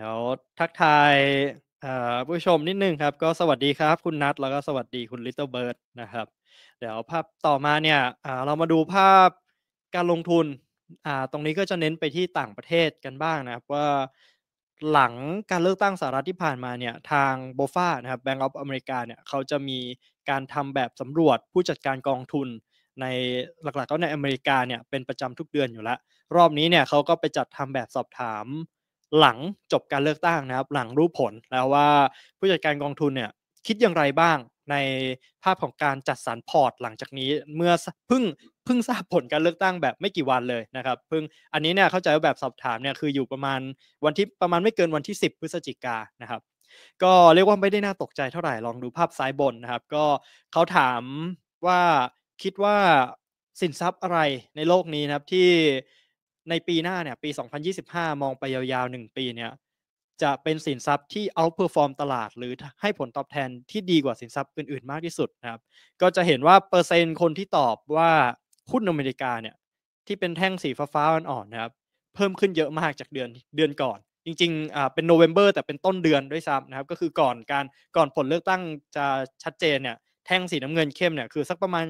ดี๋ยวทักทายผู้ชมนิดนึงครับ ก็สวัสดีครับ คุณนัทแล้วก็สวัสดีคุณลิตเติ้ลเบิร์ดนะครับ เดี๋ยวภาพต่อมาเนี่ยเรามาดูภาพการลงทุน ตรงนี้ก็จะเน้นไปที่ต่างประเทศกันบ้างนะครับ ว่าหลังการเลือกตั้งสหรัฐที่ผ่านมาเนี่ย ทางโบฟานะครับแบงก์ออฟอเมริกาเนี่ยเขาจะมีการทำแบบสำรวจผู้จัดการกองทุนในหลักๆก็ในอเมริกาเนี่ยเป็นประจำทุกเดือนอยู่แล้ว รอบนี้เนี่ยเขาก็ไปจัดทำแบบสอบถามหลังจบการเลือกตั้งนะครับ หลังรู้ผลแล้วว่าผู้จัดการกองทุนเนี่ยคิดอย่างไรบ้างในภาพของการจัดสรรพอร์ตหลังจากนี้เมื่อเพิ่งเพิ่งทราบผลการเลือกตั้งแบบไม่กี่วันเลยนะครับเพิ่งอันนี้เนี่ยเข้าใจว่าแบบสอบถามเนี่ยคืออยู่ประมาณวันที่ประมาณไม่เกินวันที่ 10 พฤศจิกานะครับ ก็เรียกว่าไม่ได้น่าตกใจเท่าไหร่ลองดูภาพซ้ายบนนะครับ ก็เขาถามว่าคิดว่าสินทรัพย์อะไรในโลกนี้นะครับที่ในปีหน้าเนี่ยปี 2025 มองไปยาวๆ 1 ปีเนี่ยจะเป็นสินทรัพย์ที่เพอร์ฟอร์มตลาด หรือให้ผลตอบแทนที่ดีกว่าสินทรัพย์อื่น ๆมากที่สุดนะครับก็จะเห็นว่าเปอร์เซ็นต์คนที่ตอบว่าหุ้นอเมริกาเนี่ยที่เป็นแท่งสีฟ้าๆอ่อนๆนะครับเพิ่มขึ้นเยอะมากจากเดือนเดือนก่อน จริงๆอ่าเป็นโนเวม ber แต่เป็นต้นเดือนด้วยซ้ำนะครับก็คือก่อนการก่อนผลเลือกตั้งจะชัดเจนเนี่ยแท่งสีน้ำเงินเข้มเนี่ยคือสักประมาณ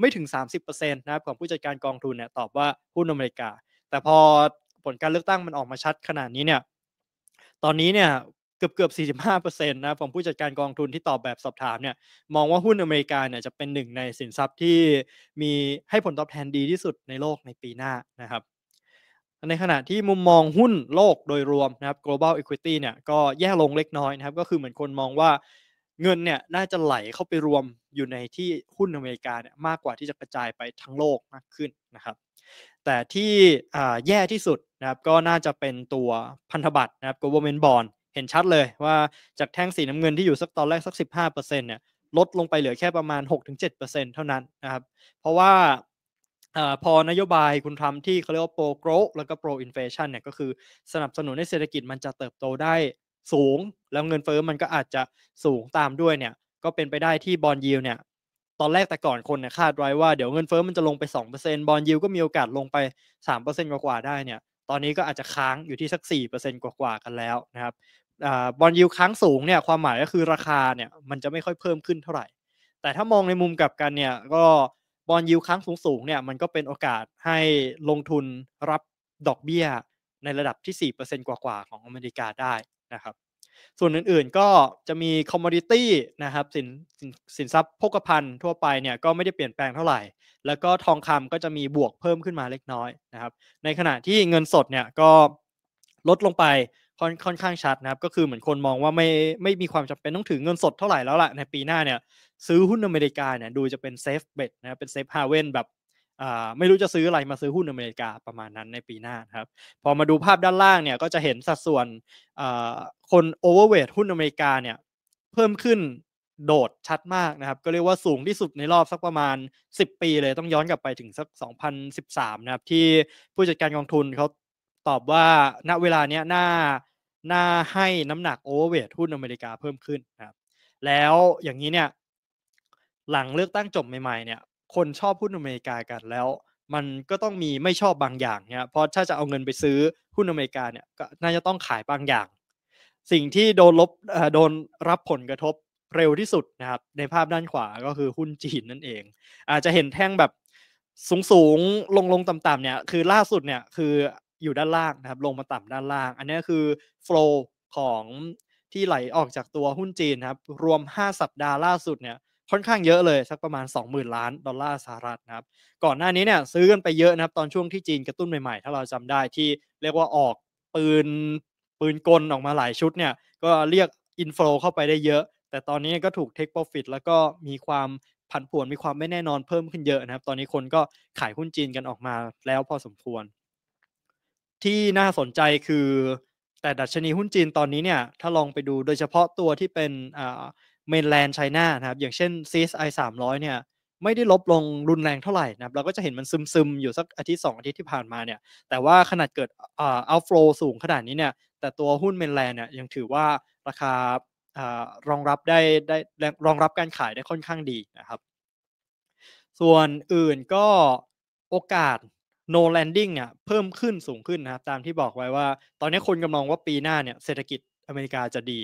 ไม่ถึง 30%นะครับของผู้จัดการกองทุนเนี่ยตอบว่าหุ้นอเมริกาแต่พอผลการเลือกตั้งมันออกมาชัดขนาดนี้เนี่ย ตอนนี้เนี่ยเกือบเกือบ 45%นะของผู้จัดการกองทุนที่ตอบแบบสอบถามเนี่ยมองว่าหุ้นอเมริกาเนี่ยจะเป็นหนึ่งในสินทรัพย์ที่มีให้ผลตอบแทนดีที่สุดในโลกในปีหน้านะครับ ในขณะที่มุมมองหุ้นโลกโดยรวมนะครับ global equity เนี่ยก็แย่ลงเล็กน้อยนะครับ ก็คือเหมือนคนมองว่าเงินเนี่ยน่าจะไหลเข้าไปรวมอยู่ในที่หุ้นอเมริกาเนี่ยมากกว่าที่จะกระจายไปทั้งโลกมากขึ้นนะครับแต่ที่แย่ที่สุดนะครับ ก็น่าจะเป็นตัวพันธบัตรนะครับ government bond เห็นชัดเลยว่าจากแท่งสีน้ำเงินที่อยู่สักตอนแรกสัก 15%เนี่ย ลดลงไปเหลือแค่ประมาณ 6-7%เท่านั้นนะครับ เพราะว่าอพอนโยบายคุณทำที่เขาเรียกว่าโปรโกรแล้วก็โปรอินเฟชันเนี่ย ก็คือสนับสนุนให้เศรษฐกิจมันจะเติบโตได้สูงแล้วเงินเฟอ้อมันก็อาจจะสูงตามด้วยเนี่ยก็เป็นไปได้ที่บอลยิวเนี่ยตอนแรกแต่ก่อนคนเนี่ยคาดไว้ว่าเดี๋ยวเงินเฟ้อมันจะลงไป 2%บอลยิวก็มีโอกาสลงไป 3%กว่า ๆ ได้เนี่ย ตอนนี้ก็อาจจะค้าง อยู่ที่สัก 4%กว่าๆ กันแล้วนะครับบอลยิวค้างสูงเนี่ยความหมายก็คือราคาเนี่ยมันจะไม่ค่อยเพิ่มขึ้นเท่าไหร่ แต่ถ้ามองในมุมกลับกันเนี่ยก็บอลยิวค้างสูงสูงเนี่ยมันก็เป็นโอกาสให้ลงทุนรับดอกเบี้ยในระดับที่ 4%กว่าๆ ของอเมริกาได้นะครับส่วนอื่นๆก็จะมีคอมมอดิตี้นะครับสินสินทรัพย์พกพันทั่วไปเนี่ยก็ไม่ได้เปลี่ยนแปลงเท่าไหร่ แล้วก็ทองคำก็จะมีบวกเพิ่มขึ้นมาเล็กน้อยนะครับในขณะที่เงินสดเนี่ยก็ลดลงไปค่อนค่อนข้างชัดนะครับก็คือเหมือนคนมองว่าไม่ไม่มีความจำเป็นต้องถือเงินสดเท่าไหร่แล้วล่ะในปีหน้าเนี่ยซื้อหุ้นอเมริกาเนี่ยดูจะเป็นเซฟเบดนะครับเป็นเซฟฮาเวนแบบไม่รู้จะซื้ออะไรมาซื้อหุ้นอเมริกาประมาณนั้นในปีหน้าครับ พอมาดูภาพด้านล่างเนี่ย ก็จะเห็นสัดส่วนคนโอเวอร์เว t หุ้นอเมริกาเนี่ย เพิ่มขึ้นโดดชัดมากนะครับ ก็เรียกว่าสูงที่สุดในรอบสักประมาณ 10 ปีเลยต้องย้อนกลับไปถึงสัก 2013 นะครับ ที่ผู้จัดการกองทุนเขาตอบว่าณเวลาเนี้ยน่าน่าให้น้ำหนักโอเวอร์เวทหุ้นอเมริกาเพิ่มขึ้นนะครับ แล้วอย่างนี้เนี่ยหลังเลือกตั้งจบใหม่ๆเนี่ยคนชอบหุ้นอเมริกากันแล้ว มันก็ต้องมีไม่ชอบบางอย่างเนี่ยเพราะถ้าจะเอาเงินไปซื้อหุ้นอเมริกาเนี่ยก็น่าจะต้องขายบางอย่าง สิ่งที่โดนลบโดนรับผลกระทบเร็วที่สุดนะครับในภาพด้านขวาก็คือหุ้นจีนนั่นเอง อาจจะเห็นแท่งแบบสูงสูงลงลงต่ำๆเนี่ยคือล่าสุดเนี่ยคืออยู่ด้านล่างนะครับลงมาต่ำด้านล่างอันนี้คือโฟลของที่ไหลออกจากตัวหุ้นจีนครับรวม 5 สัปดาห์ล่าสุดเนี่ยค่อนข้างเยอะเลย สักประมาณ 20,000ล้านดอลลาร์สหรัฐนะครับก่อนหน้านี้เนี่ยซื้อกันไปเยอะนะครับตอนช่วงที่จีนกระตุ้นใหม่ๆ ถ้าเราจำได้ที่เรียกว่าออกปืนปืนกลออกมาหลายชุดเนี่ยก็เรียกอินฟลูเข้าไปได้เยอะ แต่ตอนนี้ก็ถูกเทคโปรฟิตแล้วก็มีความผันผวน มีความไม่แน่นอนเพิ่มขึ้นเยอะนะครับ ตอนนี้คนก็ขายหุ้นจีนกันออกมาแล้วพอสมควร ที่น่าสนใจคือ แต่ดัชนีหุ้นจีนตอนนี้เนี่ยถ้าลองไปดูโดยเฉพาะตัวที่เป็นอ่าเมนแลนด์ไชน่านะครับอย่างเช่น CSI 300เนี่ยไม่ได้ลบลงรุนแรงเท่าไหร่นะครับเราก็จะเห็นมันซึมๆ อยู่สักอาทิตย์ 2 อาทิตย์ที่ผ่านมาเนี่ยแต่ว่าขนาดเกิดอ่าอัลฟลูสูงขนาดนี้เนี่ยแต่ตัวหุ้นเมนแลนด์เนี่ยยังถือว่าราคาอ่ารองรับได้ได้รองรับการขายได้ค่อนข้างดีนะครับ ส่วนอื่นก็โอกาส no landing เนี่ยเพิ่มขึ้นสูงขึ้นนะครับตามที่บอกไว้ว่า ตอนนี้คนกำลังว่าปีหน้าเนี่ยเศรษฐกิจอเมริกาจะดี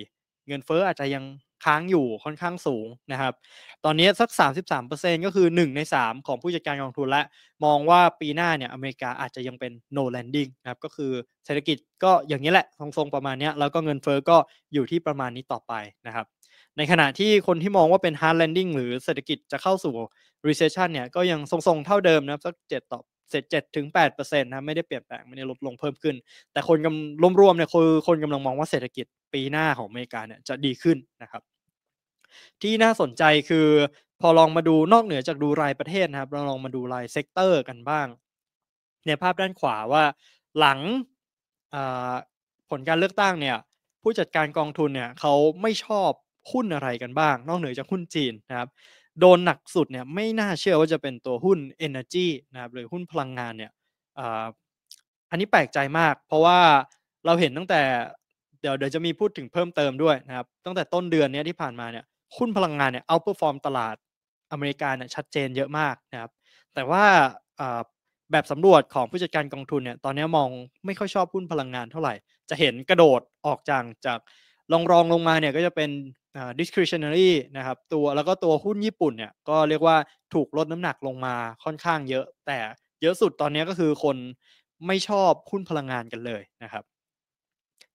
เงินเฟอ้ออาจจะยังค้างอยู่ค่อนข้างสูงนะครับ ตอนนี้สัก 33%ก็คือ 1 ใน 3 ของผู้จัดการกองทุนและมองว่าปีหน้าเนี่ยอเมริกาอาจจะยังเป็น no landing นะครับก็คือเศรษฐกิจก็อย่างนี้แหละทรงๆประมาณนี้แล้วก็เงินเฟอ้อก็อยู่ที่ประมาณนี้ต่อไปนะครับ ในขณะที่คนที่มองว่าเป็น hard landing หรือเศรษฐกิจจะเข้าสู่ recession เนี่ยก็ยังทรงๆเท่าเดิมนะครับสัก7ต่อเจ็ดถึงแปดเปอร์เซ็นต์นะไม่ได้เปลี่ยนแปลงไม่ได้ลดลงเพิ่มขึ้น แต่คนกำลังรวมๆเนี่ยคือคนกำลังมองว่าเศรษฐกิจปีหน้าของอเมริกาเนี่ยจะดีขึ้นนะครับที่น่าสนใจคือพอลองมาดูนอกเหนือจากดูรายประเทศนะครับ เราลองมาดูรายเซกเตอร์กันบ้างในภาพด้านขวาว่าหลังผลการเลือกตั้งเนี่ยผู้จัดการกองทุนเนี่ยเขาไม่ชอบหุ้นอะไรกันบ้าง นอกเหนือจากหุ้นจีนนะครับ โดนหนักสุดเนี่ยไม่น่าเชื่อว่าจะเป็นตัวหุ้น Energy นะครับหรือหุ้นพลังงานเนี่ยอันนี้แปลกใจมากเพราะว่าเราเห็นตั้งแต่เดี๋ยวเดี๋ยวจะมีพูดถึงเพิ่มเติมด้วยนะครับ ตั้งแต่ต้นเดือนนี้ที่ผ่านมาเนี่ยหุ้นพลังงานเนี่ยเอาเปร์ฟอร์มตลาดอเมริกาเนี่ยชัดเจนเยอะมากนะครับแต่ว่าแบบสำรวจของผู้จัดการกองทุนเนี่ยตอนนี้มองไม่ค่อยชอบหุ้นพลังงานเท่าไหร่ จะเห็นกระโดดออกจากจากรองรองลงมาเนี่ยก็จะเป็น discretionary นะครับตัวแล้วก็ตัวหุ้นญี่ปุ่นเนี่ยก็เรียกว่าถูกลดน้ำหนักลงมาค่อนข้างเยอะ แต่เยอะสุดตอนนี้ก็คือคนไม่ชอบหุ้นพลังงานกันเลยนะครับ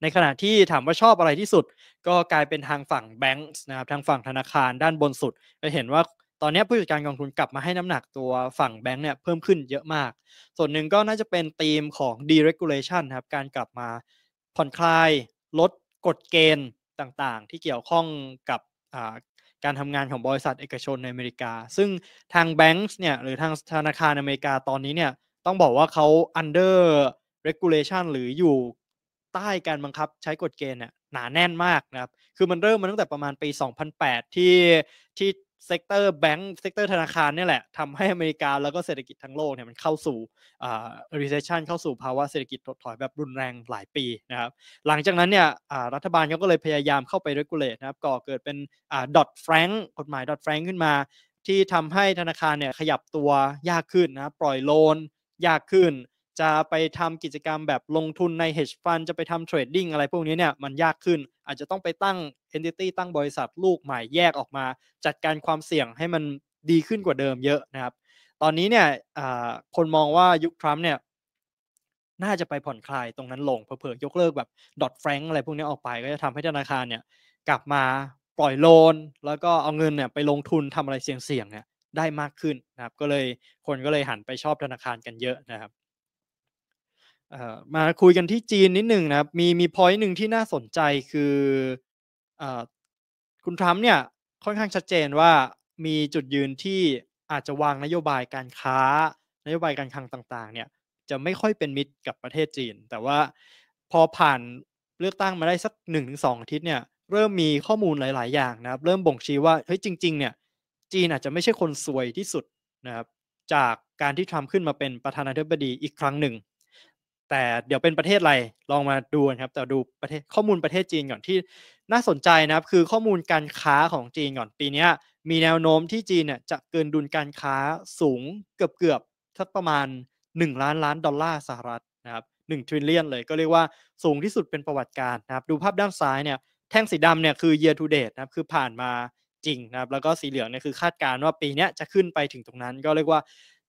ในขณะที่ถามว่าชอบอะไรที่สุด ก็กลายเป็นทางฝั่งแบงค์นะครับทางฝั่งธนาคารด้านบนสุดจะเห็นว่าตอนนี้ผู้จัดการกองทุนกลับมาให้น้ำหนักตัวฝั่งแบงค์เนี่ยเพิ่มขึ้นเยอะมาก ส่วนหนึ่งก็น่าจะเป็นธีมของ deregulation ครับ การกลับมาผ่อนคลาย ลดกฎเกณฑ์ต่างๆ ที่เกี่ยวข้องกับการทำงานของบริษัทเอกชนในอเมริกา ซึ่งทางแบงค์เนี่ยหรือทางธนาคารอเมริกาตอนนี้เนี่ยต้องบอกว่าเขา under regulation หรืออยู่ใต้การบังคับใช้กฎเกณฑ์เนี่ยหนาแน่นมากนะครับ คือมันเริ่มมาตั้งแต่ประมาณปี 2008 ที่ที่เซกเตอร์แบงก์เซกเตอร์ธนาคารนี่แหละทำให้อเมริกาแล้วก็เศรษฐกิจทั้งโลกเนี่ยมันเข้าสู่อ่า recession เข้าสู่ภาวะเศรษฐกิจถดถอยแบบรุนแรงหลายปีนะครับ หลังจากนั้นเนี่ยอ่ารัฐบาลเขาก็เลยพยายามเข้าไป regulate นะครับก่อเกิดเป็นอ่าฟรง f r กฎหมายอทแฟรง n ์ขึ้นมา ที่ทำให้ธนาคารเนี่ยขยับตัวยากขึ้นนะปล่อยโลนยากขึ้นจะไปทำกิจกรรมแบบลงทุนใน hedge fund จะไปทำเทรดดิ้งอะไรพวกนี้เนี่ย มันยากขึ้นอาจจะต้องไปตั้ง entity ตั้งบริษัทลูกใหม่แยกออกมาจัดการความเสี่ยงให้มันดีขึ้นกว่าเดิมเยอะนะครับ ตอนนี้เนี่ยคนมองว่ายุคทรัมป์เนี่ย น่าจะไปผ่อนคลายตรงนั้นลงเผื่อยกเลิกแบบดอทแฟรงอะไรพวกนี้ออกไป ก็จะทำให้ธนาคารเนี่ยกลับมาปล่อยโลน แล้วก็เอาเงินเนี่ยไปลงทุนทำอะไรเสี่ยงๆเนี่ยได้มากขึ้นนะครับก็เลยคนก็เลยหันไปชอบธนาคารกันเยอะนะครับมาคุยกันที่จีนนิดหนึ่งนะครับมีมีพอยต์หนึ่งที่น่าสนใจคืออคุณทรัมป์เนี่ยค่อนข้างชัดเจนว่ามีจุดยืนที่อาจจะวางนโยบายการค้า นโยบายการคลังต่างๆ เนี่ยจะไม่ค่อยเป็นมิตรกับประเทศจีน แต่ว่าพอผ่านเลือกตั้งมาได้สักหนึ่งถึงสองอาทิตย์เนี่ยเริ่มมีข้อมูลหลายๆอย่างนะครับเริ่มบ่งชี้ว่าเฮ้ยจริงๆเนี่ย จีนอาจจะไม่ใช่คนสวยที่สุดนะครับจากการที่ทรัมป์ขึ้นมาเป็นประธานาธิบดีอีกครั้งหนึ่งแต่เดี๋ยวเป็นประเทศอะไรลองมาดูนะครับแต่ดูประเทศข้อมูลประเทศจีนก่อนที่น่าสนใจนะครับคือข้อมูลการค้าของจีนก่อนปีนี้มีแนวโน้มที่จีนเนี่ยจะเกินดุลการค้าสูงเกือบเกือบทักประมาณ 1 ล้านล้านดอลลาร์สหรัฐนะครับหนึ่งทริลเลียนเลยก็เรียกว่าสูงที่สุดเป็นประวัติการนะครับ ดูภาพด้านซ้ายเนี่ยแท่งสีดำเนี่ยคือ year to date นะครับคือผ่านมาจริงนะครับแล้วก็สีเหลืองเนี่ยคือคาดการณ์ว่าปีนี้จะขึ้นไปถึงตรงนั้น ก็เรียกว่า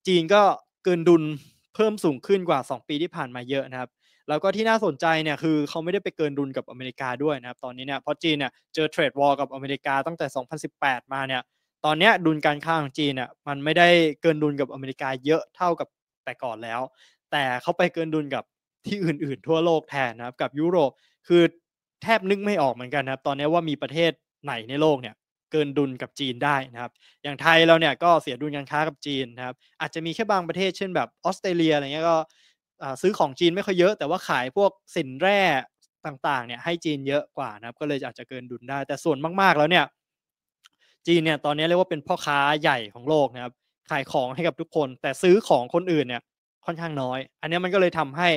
จีนก็เกินดุลเพิ่มสูงขึ้นกว่า 2 ปีที่ผ่านมาเยอะนะครับ แล้วก็ที่น่าสนใจเนี่ยคือเขาไม่ได้ไปเกินดุลกับอเมริกาด้วยนะครับ ตอนนี้เนี่ยเพราะจีนเนี่ยเจอเทรดวอลกับอเมริกาตั้งแต่2018 มาเนี่ย ตอนนี้ดุลการค้าของจีนเนี่ยมันไม่ได้เกินดุลกับอเมริกาเยอะเท่ากับแต่ก่อนแล้ว แต่เขาไปเกินดุลกับที่อื่นๆ ทั่วโลกแทนนะครับกับยุโรป คือแทบนึกไม่ออกเหมือนกันนะครับตอนนี้ว่ามีประเทศไหนในโลกเนี่ยเกินดุลกับจีนได้นะครับ อย่างไทยเราเนี่ยก็เสียดุลการค้ากับจีนนะครับ อาจจะมีแค่บางประเทศเช่นแบบออสเตรเลียอะไรเงี้ยก็ซื้อของจีนไม่ค่อยเยอะ แต่ว่าขายพวกสินแร่ต่างๆเนี่ยให้จีนเยอะกว่านะครับก็เลยอาจจะเกินดุลได้ แต่ส่วนมากๆแล้วเนี่ยจีนเนี่ยตอนนี้เรียกว่าเป็นพ่อค้าใหญ่ของโลกนะครับขายของให้กับทุกคนแต่ซื้อของคนอื่นเนี่ยค่อนข้างน้อย อันนี้มันก็เลยทำให้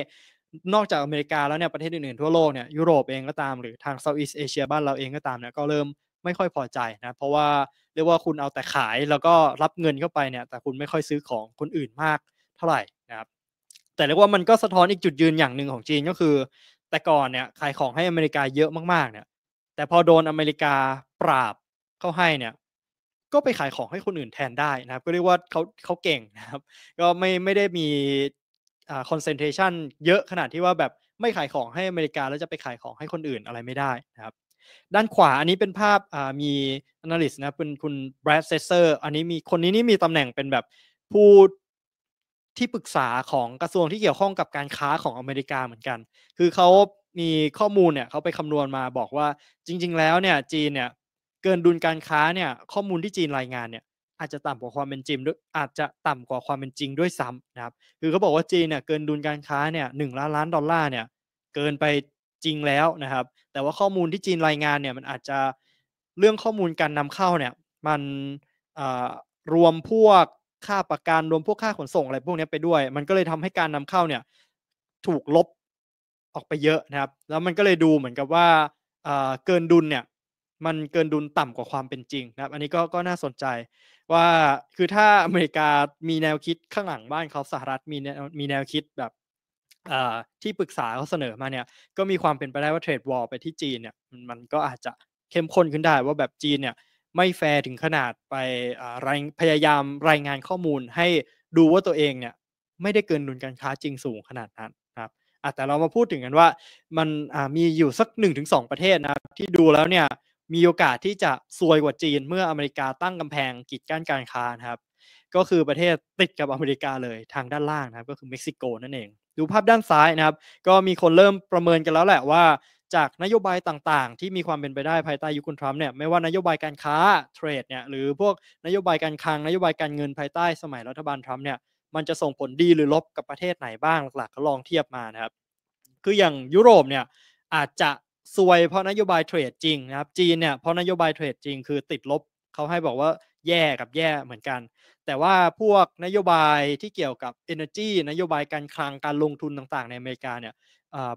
นอกจากอเมริกาแล้วเนี่ยประเทศอื่นๆ ทั่วโลกเนี่ยยุโรปเองก็ตามหรือทางเซาท์อีสเอเชียบ้านเราเองก็ตามเนี่ยก็เริ่มไม่ค่อยพอใจนะเพราะว่าเรียกว่าคุณเอาแต่ขายแล้วก็รับเงินเข้าไปเนี่ย แต่คุณไม่ค่อยซื้อของคนอื่นมาก เท่าไหร่นะครับ แต่เรียกว่ามันก็สะท้อนอีกจุดยืนอย่างหนึ่งของจีนก็คือแต่ก่อนเนี่ย ขายของให้อเมริกาเยอะมาก ๆเนี่ย แต่พอโดนอเมริกาปราบเข้าให้เนี่ย ก็ไปขายของให้คนอื่นแทนได้นะครับ ก็เรียกว่าเขาเขาเก่งนะครับก็ไม่ไม่ได้มีอ่าคอนเซนเทรชันเยอะขนาดที่ว่าแบบไม่ขายของให้อเมริกาแล้วจะไปขายของให้คนอื่นอะไรไม่ได้นะครับด้านขวาอันนี้เป็นภาพมี analyst นะเป็นคุณ Brad s e s s e r อันนี้มีคนนี้นี่มีตำแหน่งเป็นแบบผู้ที่ปรึกษาของกระทรวงที่เกี่ยวข้องกับการค้าของอเมริกาเหมือนกัน คือเขามีข้อมูลเนี่ยเขาไปคำนวณมาบอกว่าจริง ๆ แล้วเนี่ยจีนเนี่ยเกินดุลการค้าเนี่ยข้อมูลที่จีนรายงานเนี่ยอาจจะต่ำกว่าความเป็นจริงด้วยอาจจะต่ำกว่าความเป็นจริงด้วยซ้ำนะครับคือเขาบอกว่าจีนเนี่ยเกินดุลการค้าเนี่ยหนึ่งล้านล้านดอลลาร์เนี่ยเกินไปจริงแล้วนะครับ แต่ว่าข้อมูลที่จีนรายงานเนี่ยมันอาจจะเรื่องข้อมูลการนำเข้าเนี่ยมันรวมพวกค่าประกันรวมพวกค่าขนส่งอะไรพวกนี้ไปด้วย มันก็เลยทำให้การนำเข้าเนี่ยถูกลบออกไปเยอะนะครับ แล้วมันก็เลยดูเหมือนกับว่าเกินดุลเนี่ยมันเกินดุลต่ำกว่าความเป็นจริงนะครับ อันนี้ก็ก็น่าสนใจว่าคือถ้าอเมริกามีแนวคิดข้างหลังบ้านเขาสหรัฐมีมีแนวคิดแบบที่ปรึกษาเขาเสนอมาเนี่ยก็มีความเป็นไปได้ว่าเทรดวอลไปที่จีนเนี่ยมันก็อาจจะเข้มข้นขึ้นได้ว่าแบบจีนเนี่ยไม่แฟร์ถึงขนาดไปพยายามรายงานข้อมูลให้ดูว่าตัวเองเนี่ยไม่ได้เกินดุลการค้าจริงสูงขนาดนั้นครับแต่เรามาพูดถึงกันว่ามันมีอยู่สัก 1-2 ประเทศนะที่ดูแล้วเนี่ยมีโอกาสที่จะซวยกว่าจีน เมื่ออเมริกาตั้งกำแพงกีดกั้นการค้านะครับก็คือประเทศติดกับอเมริกาเลยทางด้านล่างนะครับก็คือเม็กซิโกนั่นเองดูภาพด้านซ้ายนะครับ ก็มีคนเริ่มประเมินกันแล้วแหละว่าจากนโยบายต่างๆ ที่มีความเป็นไปได้ภายใต้ยุคคุณทรัมป์เนี่ยไม่ว่านโยบายการค้าเทรดเนี่ยหรือพวกนโยบายการคลังนโยบายการเงินภายใต้สมัยรัฐบาลทรัมป์เนี่ยมันจะส่งผลดีหรือลบกับประเทศไหนบ้างหลักๆก็ลองเทียบมานะครับคืออย่างยุโรปเนี่ยอาจจะซวยเพราะนโยบายเทรดจริงนะครับจีนเนี่ยเพราะนโยบายเทรดจริงคือติดลบเขาให้บอกว่าแย่กับแย่เหมือนกัน แต่ว่าพวกนโยบายที่เกี่ยวกับ Energy นโยบายการคลังการลงทุนต่างๆในอเมริกาเนี่ย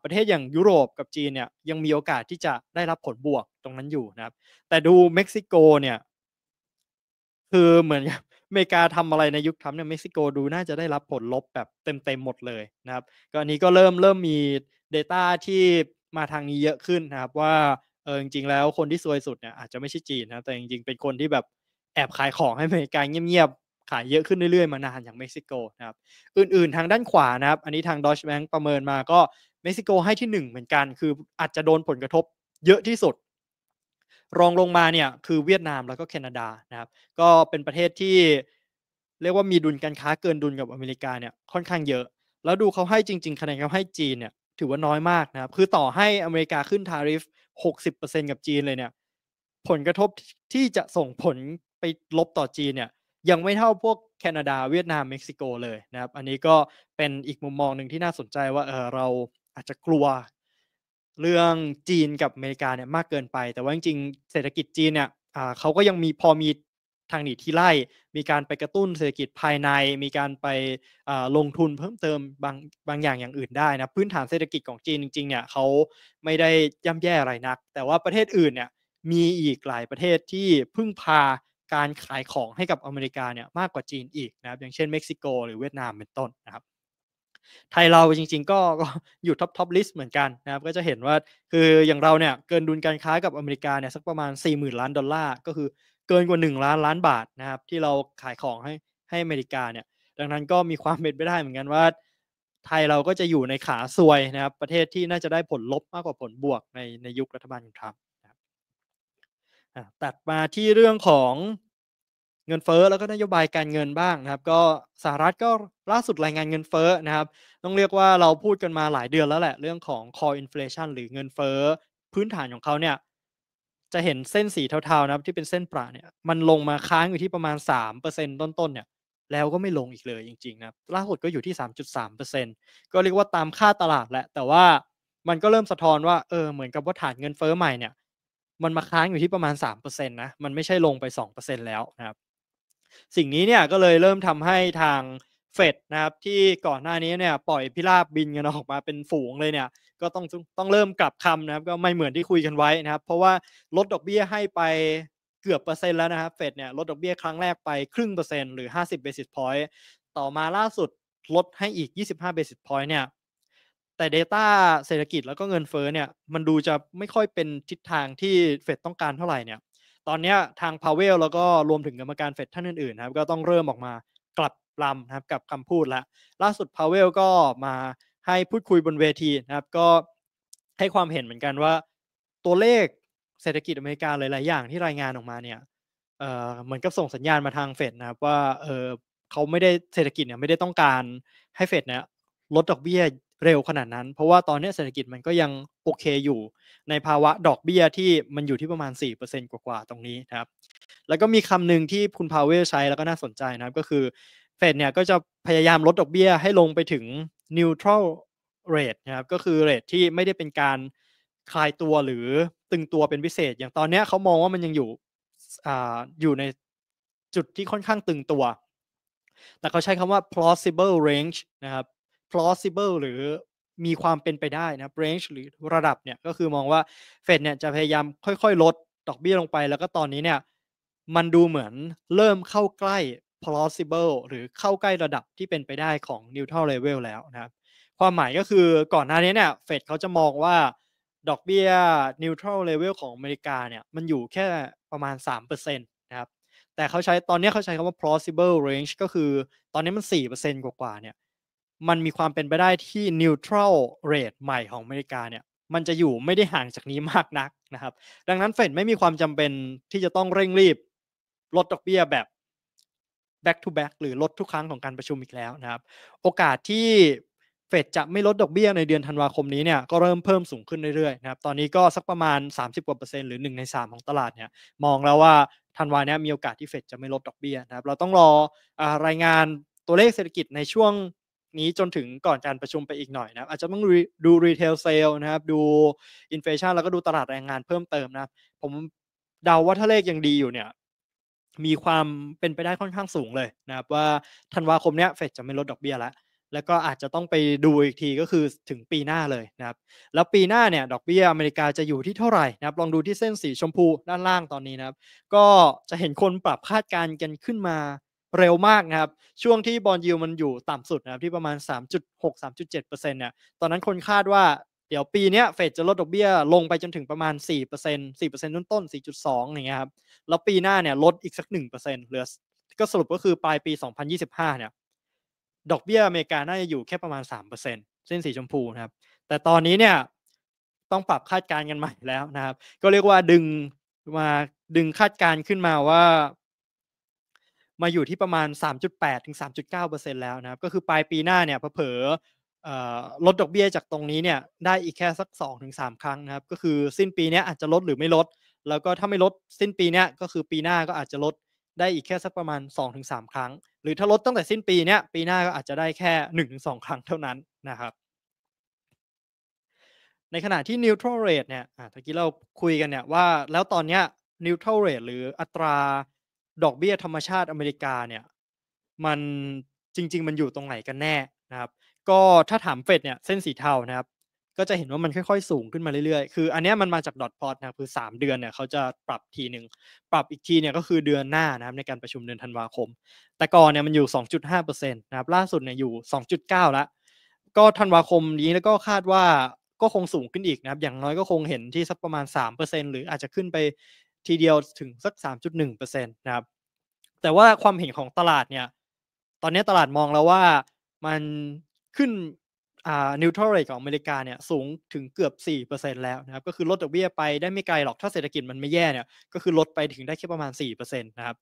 ประเทศอย่างยุโรปกับจีนเนี่ยยังมีโอกาสที่จะได้รับผลบวกตรงนั้นอยู่นะครับ แต่ดูเม็กซิโกเนี่ย คือเหมือนอเมริกาทำอะไรในยุคทรัมป์เนี่ยเม็กซิโกดูน่าจะได้รับผลลบแบบเต็มๆหมดเลยนะครับก็อันนี้ก็เริ่มเริ่มมี Data ที่มาทางนี้เยอะขึ้นนะครับ ว่าเออจริงๆแล้วคนที่ซวยสุดเนี่ยอาจจะไม่ใช่จีนนะแต่จริงๆเป็นคนที่แบบแอบขายของให้อเมริกาเงียบๆ ขายเยอะขึ้นเรื่อยๆ มานานอย่างเม็กซิโกนะครับ อื่นๆ ทางด้านขวานะครับ อันนี้ทางดอชแบงค์ประเมินมาก็เม็กซิโกให้ที่ 1 เหมือนกัน คืออาจจะโดนผลกระทบ เยอะที่สุด รองลงมาเนี่ย คือเวียดนามแล้วก็แคนาดานะครับ ก็เป็นประเทศที่ เรียกว่ามีดุลการค้าเกินดุลกับอเมริกาเนี่ยค่อนข้างเยอะ แล้วดูเขาให้จริงๆ คะแนนเขาให้จีนเนี่ยถือว่าน้อยมากนะครับคือต่อให้อเมริกาขึ้นทาริฟ60%กับจีนเลยเนี่ยผลกระทบที่จะส่งผลลบต่อจีนเนี่ยยังไม่เท่าพวกแคนาดา เวียดนามเม็กซิโกเลยนะครับ อันนี้ก็เป็นอีกมุมมองหนึ่งที่น่าสนใจว่าเออเราอาจจะกลัวเรื่องจีนกับอเมริกาเนี่ยมากเกินไป แต่ว่าจริงๆเศรษฐกิจจีนเนี่ยอ่าเขาก็ยังมีพอมีทางหนีที่ไล่ มีการไปกระตุ้นเศรษฐกิจภายใน มีการไปลงทุนเพิ่มเติมบางบางอย่างอย่างอื่นได้นะ พื้นฐานเศรษฐกิจของจีนจริงๆเนี่ยเขาไม่ได้ย่ำแย่อะไรนัก แต่ว่าประเทศอื่นเนี่ยมีอีกหลายประเทศที่พึ่งพาการขายของให้กับอเมริกาเนี่ยมากกว่าจีนอีกนะครับอย่างเช่นเม็กซิโก หรือเวียดนามเป็นต้นนะครับไทยเราจริง ๆ ก็อยู่ท็อปท็อปลิสต์เหมือนกันนะครับก็จะเห็นว่าคืออย่างเราเนี่ยเกินดุลการค้ากับอเมริกาเนี่ยสักประมาณ 40,000 ล้านดอลลาร์ก็คือเกินกว่า 1 ล้านล้านบาทนะครับที่เราขายของให้ให้อเมริกาเนี่ยดังนั้นก็มีความเป็นไปได้เหมือนกันว่า ไทยเราก็จะอยู่ในขาซวยนะครับประเทศที่น่าจะได้ผลลบมากกว่าผลบวกในในยุครัฐบาลของทรัมปตัดมาที่เรื่องของเงินเฟ้อแล้วก็นโยบายการเงินบ้างนะครับ ก็สหรัฐก็ล่าสุดรายงานเงินเฟ้อนะครับ ต้องเรียกว่าเราพูดกันมาหลายเดือนแล้วแหละเรื่องของ core inflation หรือเงินเฟ้อพื้นฐานของเขาเนี่ย จะเห็นเส้นสีเทาๆนะครับที่เป็นเส้นประเนี่ยมันลงมาค้างอยู่ที่ประมาณ 3%ต้นๆเนี่ยแล้วก็ไม่ลงอีกเลยจริงๆนะล่าสุดก็อยู่ที่ 3.3%ก็เรียกว่าตามค่าตลาดแหละ แต่ว่ามันก็เริ่มสะท้อนว่าเออเหมือนกับว่าฐานเงินเฟ้อใหม่เนี่ยมันมาค้างอยู่ที่ประมาณ 3%นะ มันไม่ใช่ลงไป 2%แล้วนะครับ สิ่งนี้เนี่ยก็เลยเริ่มทำให้ทางเฟดนะครับที่ก่อนหน้านี้เนี่ยปล่อยพิราบบินกันออกมาเป็นฝูงเลยเนี่ย ก็ต้องต้องเริ่มกลับคำนะครับก็ไม่เหมือนที่คุยกันไว้นะครับ เพราะว่าลดดอกเบี้ยให้ไปเกือบเปอร์เซ็นต์แล้วนะครับเฟดเนี่ยลดดอกเบี้ยครั้งแรกไปครึ่งเปอร์เซ็นต์หรือ 50 basis point ต่อมาล่าสุดลดให้อีก 25 basis point เนี่ยแต่ Data เศรษฐกิจแล้วก็เงินเฟ้อเนี่ยมันดูจะไม่ค่อยเป็นทิศทางที่เฟดต้องการเท่าไหร่เนี่ย ตอนนี้ทางพาวเวลแล้วก็รวมถึงกรรมการเฟดท่านอื่นๆครับ ก็ต้องเริ่มออกมากลับลำนะครับกับคำพูดละ ล่าสุดพาวเวลก็มาให้พูดคุยบนเวทีนะครับ ก็ให้ความเห็นเหมือนกันว่าตัวเลขเศรษฐกิจอเมริกาหลายๆอย่างที่รายงานออกมาเนี่ยเอ่อเหมือนกับส่งสัญญาณมาทางเฟดนะครับว่าเออเขาไม่ได้เศรษฐกิจเนี่ยไม่ได้ต้องการให้เฟดเนี่ยลดดอกเบี้ยเร็วขนาดนั้นเพราะว่าตอนนี้เศรษฐกิจมันก็ยังโอเคอยู่ในภาวะดอกเบี้ยที่มันอยู่ที่ประมาณ 4%กว่าๆตรงนี้นะครับแล้วก็มีคำหนึ่งที่คุณพาวเวลใช้แล้วก็น่าสนใจนะครับ ก็คือ เฟดเนี่ยก็จะพยายามลดดอกเบี้ยให้ลงไปถึง neutral rate นะครับ ก็คือเรทที่ไม่ได้เป็นการคลายตัวหรือตึงตัวเป็นพิเศษอย่างตอนนี้เขามองว่ามันยังอยู่อ่าอยู่ในจุดที่ค่อนข้างตึงตัว แต่เขาใช้คำว่า plausible range นะครับ plausible หรือมีความเป็นไปได้นะ range หรือระดับเนี่ยก็คือมองว่าเฟดเนี่ยจะพยายามค่อยๆ ลดดอกเบี้ยลงไป แล้วก็ตอนนี้เนี่ยมันดูเหมือนเริ่มเข้าใกล้ plausible หรือเข้าใกล้ระดับที่เป็นไปได้ของ neutral level แล้วนะครับความหมายก็คือก่อนหน้านี้เนี่ยเฟดเขาจะมองว่าดอกเบี้ย neutral level ของอเมริกาเนี่ยมันอยู่แค่ประมาณ3%นะครับแต่เขาใช้ตอนนี้เขาใช้คำว่า plausible range ก็คือตอนนี้มัน4%กว่าๆเนี่ยมันมีความเป็นไปได้ที่ neutral rate ใหม่ของอเมริกาเนี่ยมันจะอยู่ไม่ได้ห่างจากนี้มากนักนะครับ ดังนั้นเฟดไม่มีความจำเป็นที่จะต้องเร่งรีบ ลดดอกเบี้ยแบบ back to back หรือลดทุกครั้งของการประชุมอีกแล้วนะครับ โอกาสที่เฟดจะไม่ลดดอกเบี้ยในเดือนธันวาคมนี้เนี่ยก็เริ่มเพิ่มสูงขึ้นเรื่อยๆนะครับตอนนี้ก็สักประมาณ 30กว่าเปอร์เซ็นต์หรือ1ใน3 ของตลาดเนี่ยมองแล้วว่าธันวาเนี้ยมีโอกาสที่เฟดจะไม่ลดดอกเบี้ยนะครับเราต้องรออรายงานตัวเลขเศรษฐกิจในช่วงนี้จนถึงก่อนการประชุมไปอีกหน่อยนะครับ อาจจะต้องดูรีเทลเซลนะครับ ดูอินเฟชันแล้วก็ดูตลาดแรงงานเพิ่มเติมนะครับ ผมเดาว่าถ้าเลขยังดีอยู่เนี่ย มีความเป็นไปได้ค่อนข้างสูงเลยนะครับ ว่าธันวาคมเนี้ยเฟดจะไม่ลดดอกเบี้ยแล้วแล้วก็อาจจะต้องไปดูอีกทีก็คือถึงปีหน้าเลยนะครับ แล้วปีหน้าเนี่ย ดอกเบี้ยอเมริกาจะอยู่ที่เท่าไหร่นะครับลองดูที่เส้นสีชมพูด้านล่างตอนนี้นะครับ ก็จะเห็นคนปรับคาดการณ์กันขึ้นมาเร็วมากนะครับ ช่วงที่บอลยิวมันอยู่ต่ำสุดนะครับที่ประมาณ 3.6-3.7%เนี่ยตอนนั้นคนคาดว่าเดี๋ยวปีนี้เฟดจะลดดอกเบี้ยลงไปจนถึงประมาณ 4% 4%ต้นต้น4.2อย่างเงี้ยครับ แล้วปีหน้าเนี่ยลดอีกสัก1%เหลือก็สรุปก็คือปลายปี 2025 เนี่ย ดอกเบี้ยอเมริกาน่าจะอยู่แค่ประมาณ3%เส้นสีชมพูนะครับ แต่ตอนนี้เนี่ยต้องปรับคาดการณ์กันใหม่แล้วนะครับ ก็เรียกว่าดึงมาดึงคาดการณ์ขึ้นมาว่ามาอยู่ที่ประมาณ 3.8ถึง3.9%แล้วนะครับก็คือปลายปีหน้าเนี่ยเผลอลดดอกเบี้ยจากตรงนี้เนี่ยได้อีกแค่สัก 2-3 ครั้งนะครับ ก็คือสิ้นปีนี้อาจจะลดหรือไม่ลด แล้วก็ถ้าไม่ลดสิ้นปีนี้ก็คือปีหน้าก็อาจจะลด ได้อีกแค่สักประมาณ 2-3 ครั้ง หรือถ้าลดตั้งแต่สิ้นปีนี้ปีหน้าก็อาจจะได้แค่ 1-2 ครั้งเท่านั้นนะครับในขณะที่ neutral rate เนี่ยตะกี้เราคุยกันเนี่ยว่าแล้วตอนนี้ neutral rate หรืออัตราดอกเบี้ยธรรมชาติอเมริกาเนี่ยมันจริง ๆ มันอยู่ตรงไหนกันแน่นะครับ ก็ถ้าถามเฟดเนี่ยเส้นสีเทานะครับ ก็จะเห็นว่ามันค่อยๆสูงขึ้นมาเรื่อยๆ คืออันนี้มันมาจากดอทพอตนะคือ 3 เดือนเนี่ยเขาจะปรับทีหนึ่ง ปรับอีกทีเนี่ยก็คือเดือนหน้านะครับในการประชุมเดือนธันวาคม แต่ก่อนเนี่ยมันอยู่ 2.5%นะครับล่าสุดเนี่ยอยู่ 2.9แล้ว ก็ธันวาคมนี้แล้วก็คาดว่าก็คงสูงขึ้นอีกนะครับอย่างน้อยก็คงเห็นที่สักประมาณ3%หรืออาจจะขึ้นไปทีเดียวถึงสัก 3.1%นะครับ แต่ว่าความเห็นของตลาดเนี่ย ตอนนี้ตลาดมองแล้วว่ามันขึ้นอ่านิวทร a ลเ a ของอเมริกาเนี่ย สูงถึงเกือบ 4%แล้วนะครับ ก็คือลดดอกเบี้ยไปได้ไม่ไกลหรอกถ้าเศรษฐกิจมันไม่แย่เนี่ย ก็คือลดไปถึงได้แค่ประมาณ 4%นะครับ